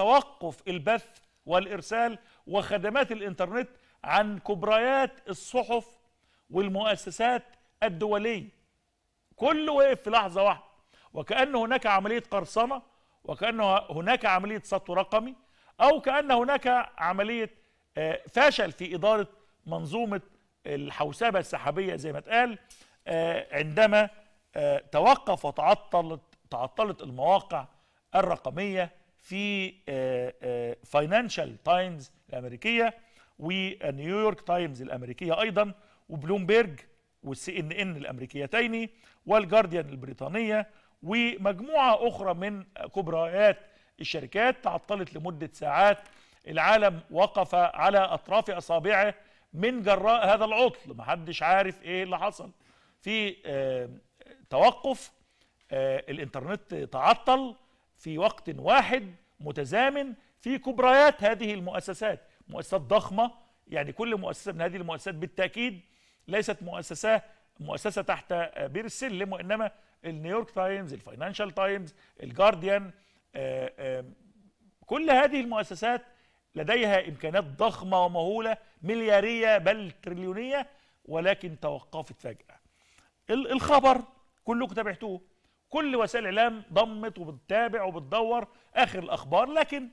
توقف البث والإرسال وخدمات الإنترنت عن كبريات الصحف والمؤسسات الدولية كله وقف في لحظة واحدة وكأن هناك عملية قرصنة وكأن هناك عملية سطو رقمي أو كأن هناك عملية آه، فشل في إدارة منظومة الحوسبة السحابية زي ما اتقال آه، عندما آه، توقف وتعطلت تعطلت المواقع الرقمية في فاينانشال آه، آه، تايمز الامريكيه ونيويورك تايمز الامريكيه ايضا وبلومبرج والسي ان ان الامريكيتين والجارديان البريطانيه ومجموعه اخرى من كبريات الشركات تعطلت لمده ساعات العالم وقف على اطراف اصابعه من جراء هذا العطل محدش عارف ايه اللي حصل في آه، توقف الانترنت تعطل في وقت واحد متزامن في كبريات هذه المؤسسات مؤسسات ضخمة يعني كل مؤسسة من هذه المؤسسات بالتأكيد ليست مؤسسة مؤسسة تحت بير السلم وإنما النيويورك تايمز الفاينانشال تايمز الجارديان آه، آه، كل هذه المؤسسات لديها إمكانات ضخمة ومهولة مليارية بل تريليونية ولكن توقفت فجأة الخبر كلكم تابعتوه كل وسائل الاعلام ضمت وبتتابع وبتدور اخر الاخبار لكن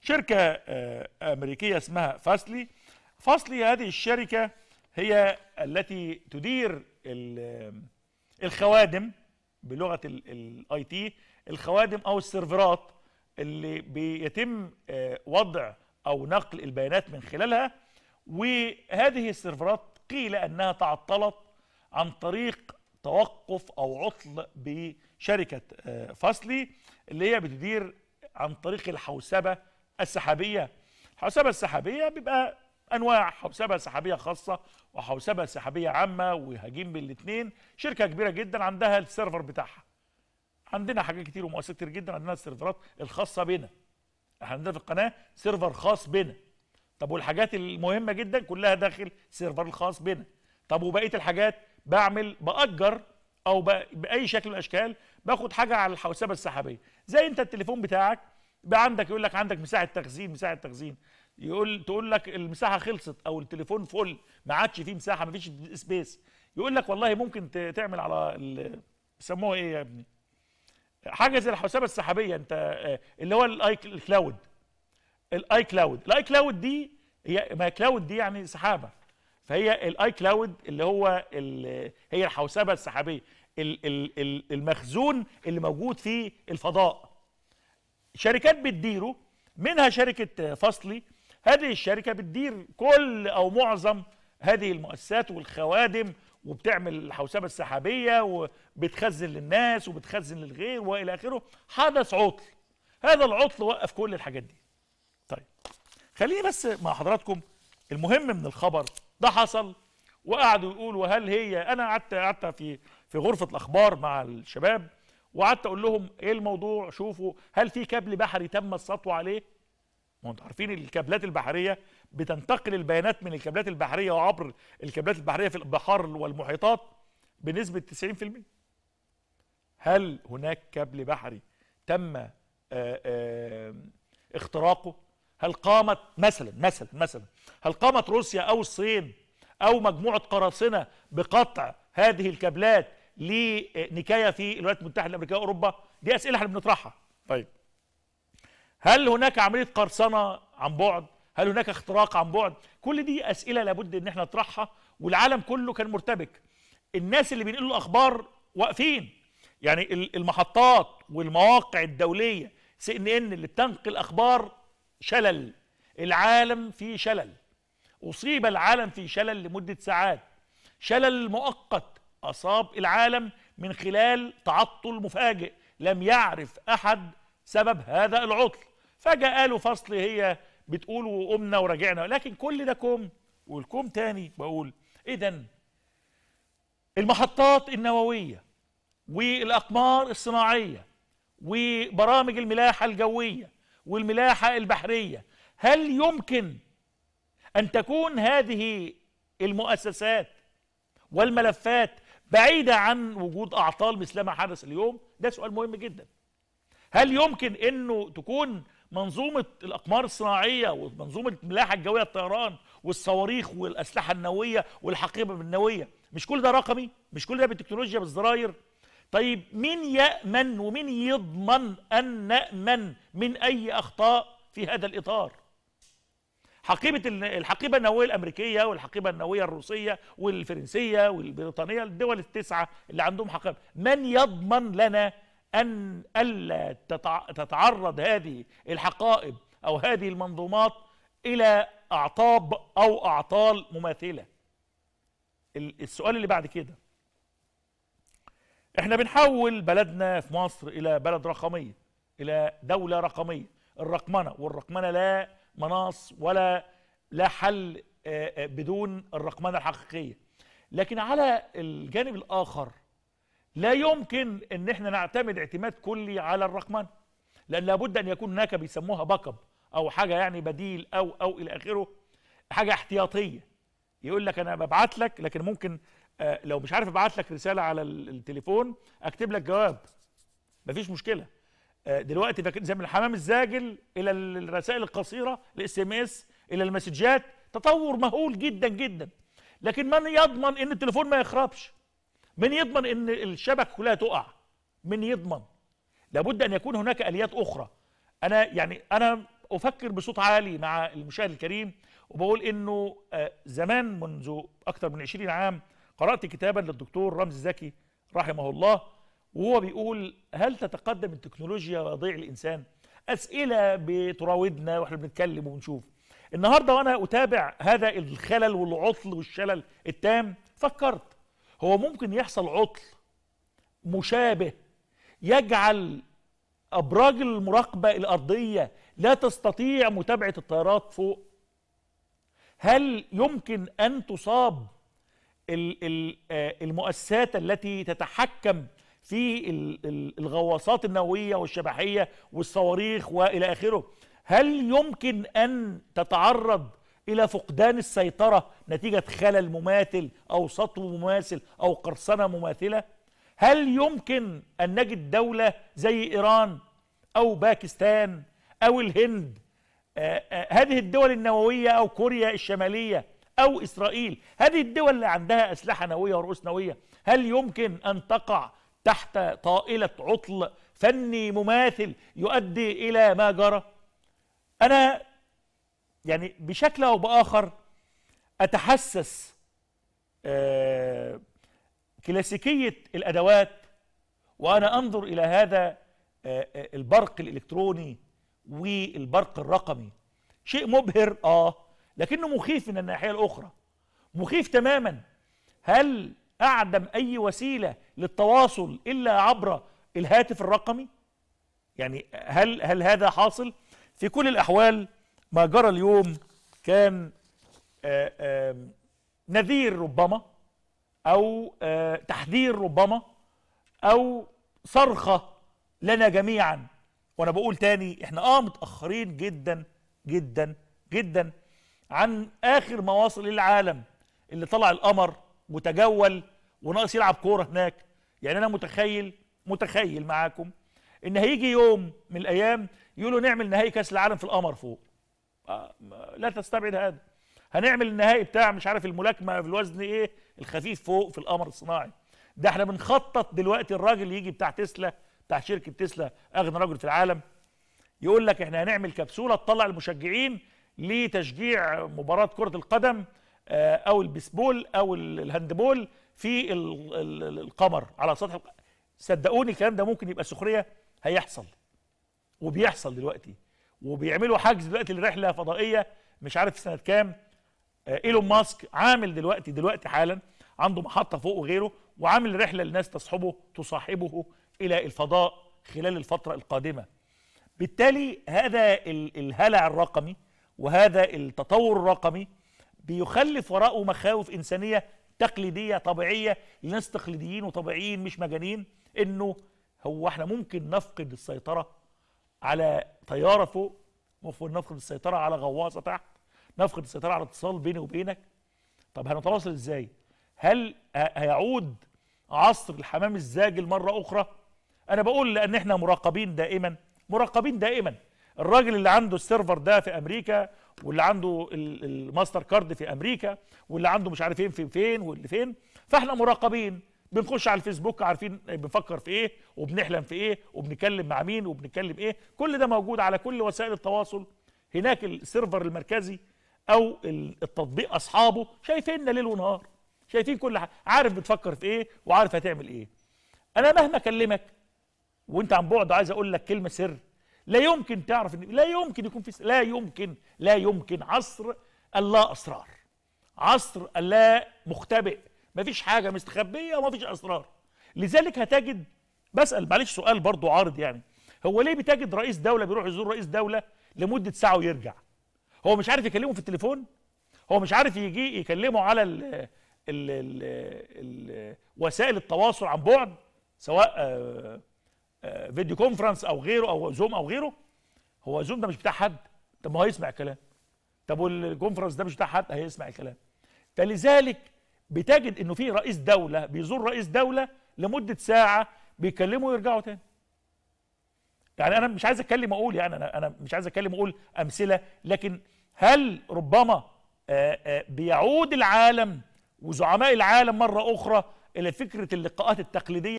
شركه آه، امريكيه اسمها فاسلي فاصلي هذه الشركه هي التي تدير آه، الخوادم بلغه الاي تي الخوادم او السيرفرات اللي بيتم آه، وضع او نقل البيانات من خلالها وهذه السيرفرات قيل انها تعطلت عن طريق توقف او عطل بشركه آه، فاصلي اللي هي بتدير عن طريق الحوسبه السحابيه الحوسبه السحابيه بيبقى انواع حوسبه سحابيه خاصه وحوسبه سحابيه عامه وهجين بالاثنين شركه كبيره جدا عندها السيرفر بتاعها عندنا حاجات كتير ومؤسسات كتير جدا عندنا السيرفرات الخاصه بنا احنا عندنا في القناه سيرفر خاص بنا طب والحاجات المهمه جدا كلها داخل سيرفر الخاص بنا طب وبقيه الحاجات بعمل باجر او باي شكل من الاشكال باخد حاجه على الحوسبه السحابيه زي انت التليفون بتاعك بقى عندك يقول لك عندك مساحه تخزين مساحه تخزين يقول تقول لك المساحه خلصت او التليفون فل ما عادش فيه مساحه ما فيش سبيس يقول لك والله ممكن تعمل على بيسموها ايه يا ابني حاجه زي الحوسبه السحابيه انت آه، اللي هو الاي كلاود الاي كلاود الاي كلاود دي هي ما كلاود دي يعني سحابه فهي الاي كلاود اللي هو هي الحوسبه السحابيه المخزون اللي موجود في الفضاء شركات بتديره منها شركه فصلي هذه الشركه بتدير كل او معظم هذه المؤسسات والخوادم وبتعمل الحوسبه السحابيه وبتخزن للناس وبتخزن للغير والى اخره حدث عطل هذا العطل وقف كل الحاجات دي طيب خليني بس مع حضراتكم المهم من الخبر ده حصل وقعدوا يقولوا هل هي انا قعدت قعدت في في غرفه الاخبار مع الشباب وقعدت اقول لهم ايه الموضوع شوفوا هل في كابل بحري تم السطو عليه ما انتوا عارفين الكابلات البحريه بتنتقل البيانات من الكابلات البحريه وعبر الكابلات البحريه في البحار والمحيطات بنسبه 90% هل هناك كابل بحري تم آه، آه، اختراقه هل قامت مثلا مثلا مثلا هل قامت روسيا أو الصين أو مجموعة قراصنة بقطع هذه الكابلات لنكاية في الولايات المتحدة الأمريكية وأوروبا دي أسئلة احنا بنطرحها طيب هل هناك عملية قرصنة عن بعد هل هناك اختراق عن بعد كل دي أسئلة لابد ان احنا نطرحها والعالم كله كان مرتبك الناس اللي بينقلوا الأخبار واقفين يعني المحطات والمواقع الدولية سي ان ان اللي بتنقل أخبار شلل العالم في شلل أصيب العالم في شلل لمدة ساعات شلل مؤقت أصاب العالم من خلال تعطل مفاجئ لم يعرف أحد سبب هذا العطل فجأة قالوا فصل هي بتقول وقمنا ورجعنا لكن كل ده كوم والكوم تاني بقول إذا المحطات النووية والأقمار الصناعية وبرامج الملاحة الجوية والملاحة البحرية هل يمكن أن تكون هذه المؤسسات والملفات بعيدة عن وجود أعطال مثل ما حدث اليوم ده سؤال مهم جدا هل يمكن أنه تكون منظومة الأقمار الصناعية ومنظومة الملاحة الجوية الطيران والصواريخ والأسلحة النووية والحقيبة النووية مش كل ده رقمي مش كل ده بالتكنولوجيا بالزراير طيب مين يأمن ومين يضمن أن نأمن من أي أخطاء في هذا الإطار حقيبة الحقيبة النووية الأمريكية والحقيبة النووية الروسية والفرنسية والبريطانية الدول التسعة اللي عندهم حقيبة من يضمن لنا أن ألا تتعرض هذه الحقائب أو هذه المنظومات إلى أعطاب أو أعطال مماثلة السؤال اللي بعد كده احنا بنحول بلدنا في مصر الى بلد رقميه الى دوله رقميه الرقمنه والرقمنه لا مناص ولا لا حل آه، آه، بدون الرقمنه الحقيقيه لكن على الجانب الاخر لا يمكن ان احنا نعتمد اعتماد كلي على الرقمنه لان لابد ان يكون هناك بيسموها باك اب او حاجه يعني بديل او او الى اخره حاجه احتياطيه يقول لك انا ببعت لك لكن ممكن آه، لو مش عارف ابعت لك رساله على التليفون اكتب لك جواب مفيش مشكله آه، دلوقتي زي من الحمام الزاجل الى الرسائل القصيره الاس ام اس الى المسجات تطور مهول جدا جدا لكن من يضمن ان التليفون ما يخربش من يضمن ان الشبكه كلها تقع من يضمن لابد ان يكون هناك اليات اخرى انا يعني انا افكر بصوت عالي مع المشاهد الكريم وبقول انه آه، زمان منذ اكثر من 20 عام قرأت كتابا للدكتور رمزي زكي رحمه الله وهو بيقول هل تتقدم التكنولوجيا ويضيع الإنسان أسئلة بتراودنا وإحنا بنتكلم وبنشوف النهاردة وأنا أتابع هذا الخلل والعطل والشلل التام فكرت هو ممكن يحصل عطل مشابه يجعل أبراج المراقبة الأرضية لا تستطيع متابعة الطيارات فوق هل يمكن أن تصاب آه، المؤسسات التي تتحكم في الغواصات النووية والشبحية والصواريخ وإلى آخره هل يمكن أن تتعرض إلى فقدان السيطرة نتيجة خلل مماثل أو سطو مماثل أو قرصنة مماثلة هل يمكن أن نجد دولة زي إيران أو باكستان أو الهند آه، آه، هذه الدول النووية أو كوريا الشمالية أو إسرائيل هذه الدول اللي عندها أسلحة نووية ورؤوس نووية هل يمكن أن تقع تحت طائلة عطل فني مماثل يؤدي إلى ما جرى أنا يعني بشكل أو بآخر أتحسس آه، كلاسيكية الأدوات وأنا أنظر إلى هذا آه، آه، البرق الإلكتروني والبرق الرقمي شيء مبهر آه لكنه مخيف من الناحية الأخرى مخيف تماما هل أعدم أي وسيلة للتواصل إلا عبر الهاتف الرقمي يعني هل, هل هذا حاصل في كل الأحوال ما جرى اليوم كان آه، نذير ربما أو آه، تحذير ربما أو صرخة لنا جميعا وأنا بقول تاني إحنا آه متأخرين جدا جدا جدا عن اخر ما وصل للعالم اللي طلع القمر وتجول وناقص يلعب كوره هناك يعني انا متخيل متخيل معاكم ان هيجي يوم من الايام يقولوا نعمل نهائي كاس العالم في القمر فوق آه، لا تستبعد هذا هنعمل النهائي بتاع مش عارف الملاكمه في الوزن ايه الخفيف فوق في القمر الصناعي ده احنا بنخطط دلوقتي الراجل اللي يجي بتاع تسلا بتاع شركه تسلا اغنى رجل في العالم يقول لك احنا هنعمل كبسوله تطلع المشجعين لتشجيع مباراة كرة القدم آه، أو البيسبول أو الهاندبول في القمر على سطح صدقوني الكلام ده ممكن يبقى سخرية هيحصل وبيحصل دلوقتي وبيعملوا حجز دلوقتي لرحلة فضائية مش عارف سنة كام آه، ايلون ماسك عامل دلوقتي دلوقتي حالا عنده محطة فوق وغيره وعامل رحلة لناس تصحبه تصاحبه إلى الفضاء خلال الفترة القادمة بالتالي هذا الهلع الرقمي وهذا التطور الرقمي بيخلف وراءه مخاوف إنسانية تقليدية طبيعية لناس تقليديين وطبيعيين مش مجانين إنه هو احنا ممكن نفقد السيطرة على طيارة فوق ممكن نفقد السيطرة على غواصة تحت نفقد السيطرة على اتصال بيني وبينك طب هنتواصل ازاي هل هيعود عصر الحمام الزاجل مرة أخرى أنا بقول لأن احنا مراقبين دائما مراقبين دائما الراجل اللي عنده السيرفر ده في امريكا واللي عنده الماستر كارد في امريكا واللي عنده مش عارف إيه فين فين واللي فين فاحنا مراقبين بنخش على الفيسبوك عارفين بنفكر في ايه وبنحلم في ايه وبنتكلم مع مين وبنتكلم ايه كل ده موجود على كل وسائل التواصل هناك السيرفر المركزي او التطبيق اصحابه شايفيننا ليل ونهار شايفين كل حاجه عارف بتفكر في ايه وعارف هتعمل ايه انا مهما اكلمك وانت عن بعد عايز اقول لك كلمه سر لا يمكن تعرف ان لا يمكن يكون في لا يمكن لا يمكن عصر اللا اسرار عصر اللا مختبئ مفيش حاجه مستخبيه ومفيش اسرار لذلك هتجد بسال معلش سؤال برضو عارض يعني هو ليه بتجد رئيس دوله بيروح يزور رئيس دوله لمده ساعه ويرجع هو مش عارف يكلمه في التليفون هو مش عارف يجي يكلمه على ال وسائل التواصل عن بعد سواء آه، آه، فيديو كونفرنس او غيره او زوم او غيره هو زوم ده مش بتاع حد طب ما هو هيسمع الكلام طب والكونفرنس ده مش بتاع حد هيسمع الكلام فلذلك بتجد انه في رئيس دوله بيزور رئيس دوله لمده ساعه بيكلموا ويرجعوا تاني يعني انا مش عايز اتكلم اقول يعني انا انا مش عايز اتكلم اقول امثله لكن هل ربما آآ آه، آآ آه، بيعود العالم وزعماء العالم مره اخرى الى فكره اللقاءات التقليديه